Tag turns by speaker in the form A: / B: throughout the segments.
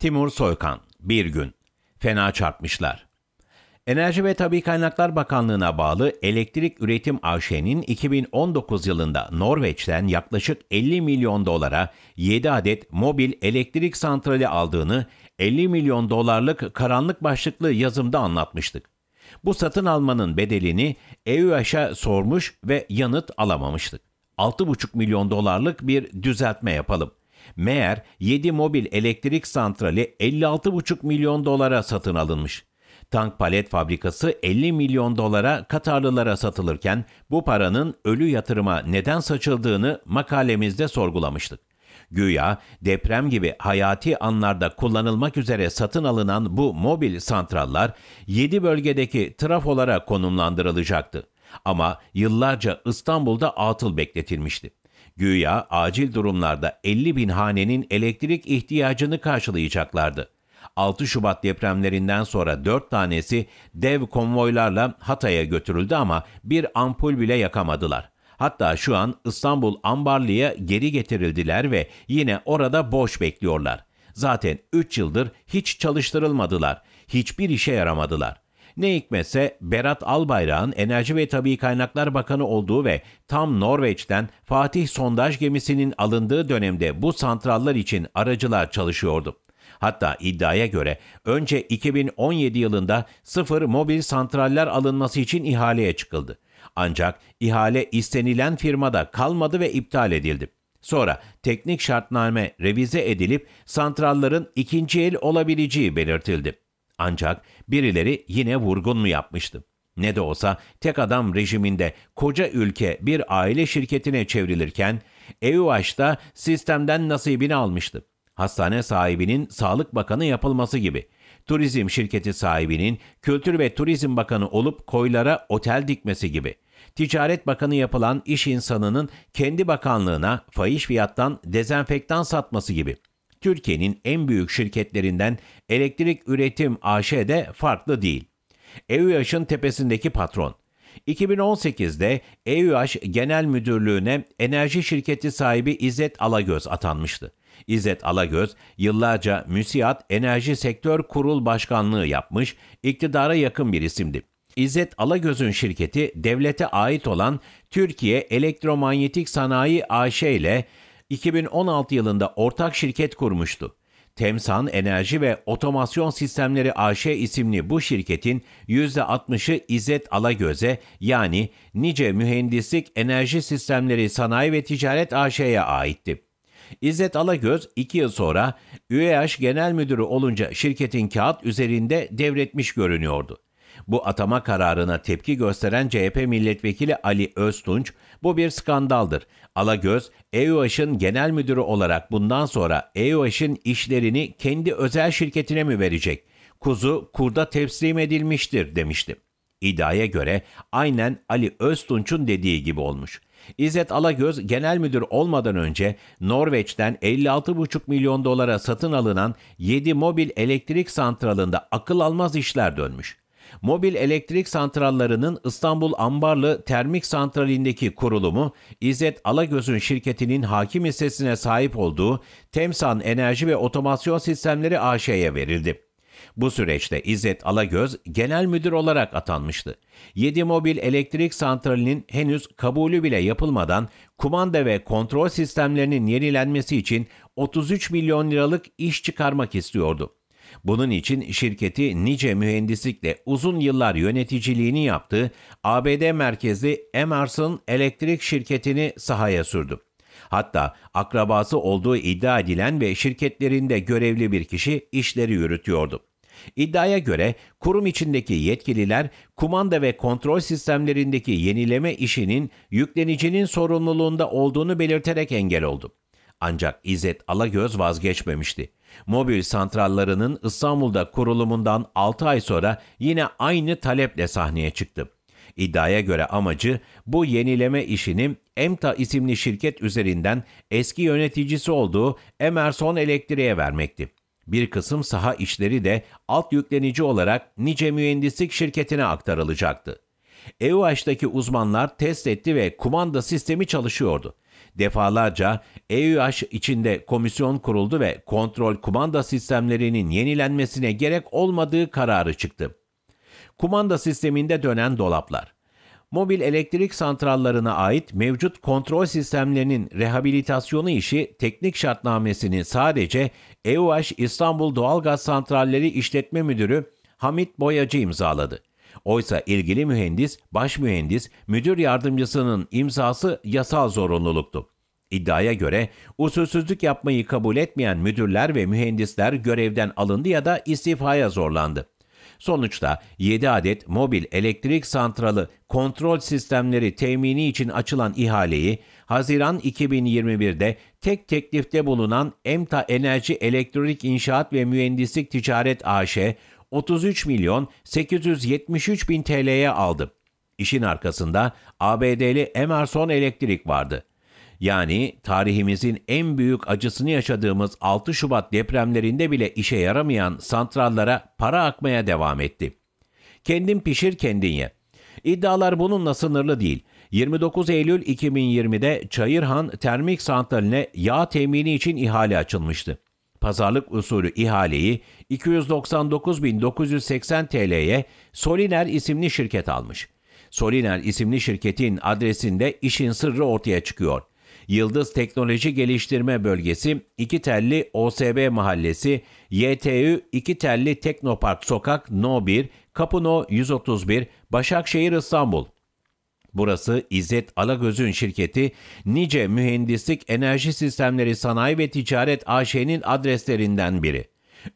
A: Timur Soykan, Bir Gün, Fena Çarpmışlar. Enerji ve Tabi Kaynaklar Bakanlığı'na bağlı Elektrik Üretim AŞ'nin 2019 yılında Norveç'ten yaklaşık 50 milyon dolara 7 adet mobil elektrik santrali aldığını 50 milyon dolarlık karanlık başlıklı yazımda anlatmıştık. Bu satın almanın bedelini EÜH'a sormuş ve yanıt alamamıştık. 6,5 milyon dolarlık bir düzeltme yapalım. Meğer 7 mobil elektrik santrali 56,5 milyon dolara satın alınmış. Tank palet fabrikası 50 milyon dolara Katarlılara satılırken bu paranın ölü yatırıma neden saçıldığını makalemizde sorgulamıştık. Güya deprem gibi hayati anlarda kullanılmak üzere satın alınan bu mobil santrallar 7 bölgedeki trafolara konumlandırılacaktı. Ama yıllarca İstanbul'da atıl bekletilmişti. Güya acil durumlarda 50 bin hanenin elektrik ihtiyacını karşılayacaklardı. 6 Şubat depremlerinden sonra 4 tanesi dev konvoylarla Hatay'a götürüldü ama bir ampul bile yakamadılar. Hatta şu an İstanbul Ambarlı'ya geri getirildiler ve yine orada boş bekliyorlar. Zaten 3 yıldır hiç çalıştırılmadılar, hiçbir işe yaramadılar. Ne hikmetse Berat Albayrak'ın Enerji ve Tabi Kaynaklar Bakanı olduğu ve tam Norveç'ten Fatih sondaj gemisinin alındığı dönemde bu santrallar için aracılar çalışıyordu. Hatta iddiaya göre önce 2017 yılında sıfır mobil santraller alınması için ihaleye çıkıldı. Ancak ihale istenilen firmada kalmadı ve iptal edildi. Sonra teknik şartname revize edilip santralların ikinci el olabileceği belirtildi. Ancak birileri yine vurgun mu yapmıştı? Ne de olsa tek adam rejiminde koca ülke bir aile şirketine çevrilirken EUH'da sistemden nasibini almıştı. Hastane sahibinin Sağlık Bakanı yapılması gibi. Turizm şirketi sahibinin Kültür ve Turizm Bakanı olup koylara otel dikmesi gibi. Ticaret Bakanı yapılan iş insanının kendi bakanlığına fahiş fiyattan dezenfektan satması gibi. Türkiye'nin en büyük şirketlerinden Elektrik Üretim AŞ'de farklı değil. EÜAŞ'ın tepesindeki patron. 2018'de EÜAŞ Genel Müdürlüğü'ne enerji şirketi sahibi İzzet Alagöz atanmıştı. İzzet Alagöz yıllarca MÜSİAD Enerji Sektör Kurul Başkanlığı yapmış, iktidara yakın bir isimdi. İzzet Alagöz'ün şirketi devlete ait olan Türkiye Elektromanyetik Sanayi AŞ ile 2016 yılında ortak şirket kurmuştu. Temsan Enerji ve Otomasyon Sistemleri AŞ isimli bu şirketin %60'ı İzzet Alagöz'e yani Nice Mühendislik Enerji Sistemleri Sanayi ve Ticaret AŞ'ye aitti. İzzet Alagöz 2 yıl sonra ÜEH Genel Müdürü olunca şirketin kağıt üzerinde devretmiş görünüyordu. Bu atama kararına tepki gösteren CHP milletvekili Ali Öztunç, bu bir skandaldır. Alagöz, EUH'ın genel müdürü olarak bundan sonra EUH'ın işlerini kendi özel şirketine mi verecek? Kuzu kurda teslim edilmiştir demişti. İddiaya göre aynen Ali Öztunç'un dediği gibi olmuş.'' İzzet Alagöz genel müdür olmadan önce Norveç'ten 56,5 milyon dolara satın alınan 7 mobil elektrik santralında akıl almaz işler dönmüş. Mobil elektrik santrallarının İstanbul Ambarlı Termik Santrali'ndeki kurulumu, İzzet Alagöz'ün şirketinin hakim hissesine sahip olduğu Temsan Enerji ve Otomasyon Sistemleri AŞ'ye verildi. Bu süreçte İzzet Alagöz genel müdür olarak atanmıştı. 7 mobil elektrik santralinin henüz kabulü bile yapılmadan kumanda ve kontrol sistemlerinin yenilenmesi için 33 milyon liralık iş çıkarmak istiyordu. Bunun için şirketi nice mühendislikle uzun yıllar yöneticiliğini yaptığı ABD merkezli Emerson Elektrik şirketini sahaya sürdü. Hatta akrabası olduğu iddia edilen ve şirketlerinde görevli bir kişi işleri yürütüyordu. İddiaya göre kurum içindeki yetkililer kumanda ve kontrol sistemlerindeki yenileme işinin yüklenicinin sorumluluğunda olduğunu belirterek engel oldu. Ancak İzzet Alagöz vazgeçmemişti. Mobil santrallarının İstanbul'da kurulumundan 6 ay sonra yine aynı taleple sahneye çıktı. İddiaya göre amacı bu yenileme işini EMTA isimli şirket üzerinden eski yöneticisi olduğu Emerson Elektriğe vermekti. Bir kısım saha işleri de alt yüklenici olarak nice mühendislik şirketine aktarılacaktı. EUH'daki uzmanlar test etti ve kumanda sistemi çalışıyordu. Defalarca EÜH içinde komisyon kuruldu ve kontrol kumanda sistemlerinin yenilenmesine gerek olmadığı kararı çıktı. Kumanda sisteminde dönen dolaplar mobil elektrik santrallarına ait mevcut kontrol sistemlerinin rehabilitasyonu işi teknik şartnamesini sadece EUH İstanbul Doğalgaz Santralleri İşletme Müdürü Hamit Boyacı imzaladı. Oysa ilgili mühendis, baş mühendis, müdür yardımcısının imzası yasal zorunluluktu. İddiaya göre usulsüzlük yapmayı kabul etmeyen müdürler ve mühendisler görevden alındı ya da istifaya zorlandı. Sonuçta 7 adet mobil elektrik santralı kontrol sistemleri temini için açılan ihaleyi Haziran 2021'de tek teklifte bulunan EMTA Enerji Elektrik İnşaat ve Mühendislik Ticaret AŞ 33 milyon 873 bin TL'ye aldı. İşin arkasında ABD'li Emerson Elektrik vardı. Yani tarihimizin en büyük acısını yaşadığımız 6 Şubat depremlerinde bile işe yaramayan santrallara para akmaya devam etti. Kendin pişir kendin ye. İddialar bununla sınırlı değil. 29 Eylül 2020'de Çayırhan Termik Santrali'ne yağ temini için ihale açılmıştı. Pazarlık usulü ihaleyi 299.980 TL'ye Soliner isimli şirket almış. Soliner isimli şirketin adresinde işin sırrı ortaya çıkıyor. Yıldız Teknoloji Geliştirme Bölgesi 2 Telli OSB Mahallesi YTÜ 2 Telli Teknopark Sokak No 1 Kapı No 131 Başakşehir İstanbul Burası İzzet Alagöz'ün şirketi nice mühendislik enerji sistemleri sanayi ve ticaret AŞ'nin adreslerinden biri.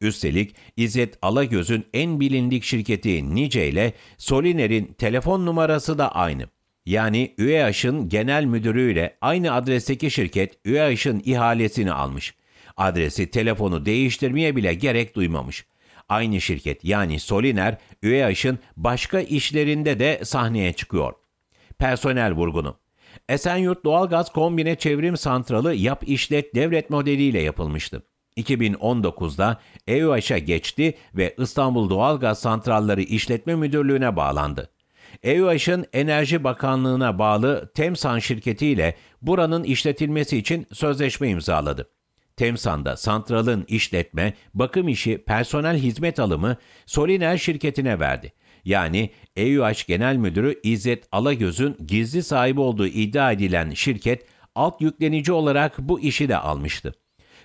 A: Üstelik İzzet Alagöz'ün en bilindik şirketi Nice ile Soliner'in telefon numarası da aynı. Yani ÜEAŞ'ın genel müdürüyle aynı adresteki şirket ÜEAŞ'ın ihalesini almış. Adresi telefonu değiştirmeye bile gerek duymamış. Aynı şirket yani Soliner ÜEAŞ'ın başka işlerinde de sahneye çıkıyor personel vurgunu. Esenyurt Doğalgaz Kombine Çevrim Santralı yap işlet devlet modeliyle yapılmıştı. 2019'da EÜH'a geçti ve İstanbul Doğalgaz Santralleri İşletme Müdürlüğü'ne bağlandı. EÜH'ın Enerji Bakanlığı'na bağlı Temsan şirketiyle buranın işletilmesi için sözleşme imzaladı. Temsan'da santralın işletme, bakım işi, personel hizmet alımı Soliner şirketine verdi yani EUH Genel Müdürü İzzet Alagöz'ün gizli sahibi olduğu iddia edilen şirket alt yüklenici olarak bu işi de almıştı.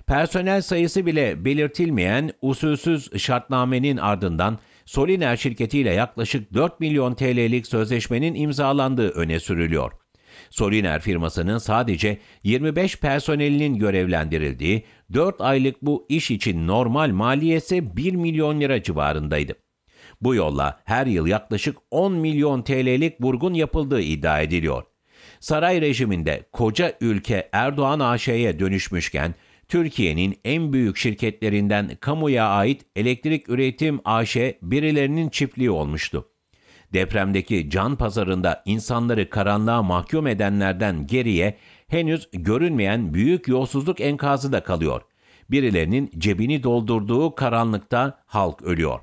A: Personel sayısı bile belirtilmeyen usulsüz şartnamenin ardından Soliner şirketiyle yaklaşık 4 milyon TL'lik sözleşmenin imzalandığı öne sürülüyor. Soliner firmasının sadece 25 personelinin görevlendirildiği 4 aylık bu iş için normal maliyesi 1 milyon lira civarındaydı. Bu yolla her yıl yaklaşık 10 milyon TL'lik vurgun yapıldığı iddia ediliyor. Saray rejiminde koca ülke Erdoğan AŞ'ye dönüşmüşken Türkiye'nin en büyük şirketlerinden kamuya ait Elektrik Üretim AŞ birilerinin çiftliği olmuştu. Depremdeki can pazarında insanları karanlığa mahkum edenlerden geriye henüz görünmeyen büyük yolsuzluk enkazı da kalıyor. Birilerinin cebini doldurduğu karanlıkta halk ölüyor.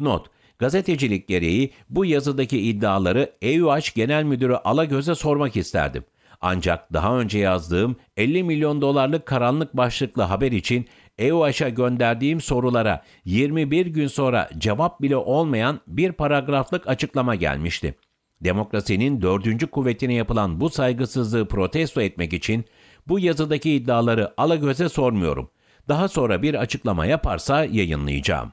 A: Not: Gazetecilik gereği bu yazıdaki iddiaları EUH Genel Müdürü Alagöz'e sormak isterdim. Ancak daha önce yazdığım 50 milyon dolarlık karanlık başlıklı haber için EUH'a gönderdiğim sorulara 21 gün sonra cevap bile olmayan bir paragraflık açıklama gelmişti. Demokrasinin dördüncü kuvvetine yapılan bu saygısızlığı protesto etmek için bu yazıdaki iddiaları Alagöz'e sormuyorum. Daha sonra bir açıklama yaparsa yayınlayacağım.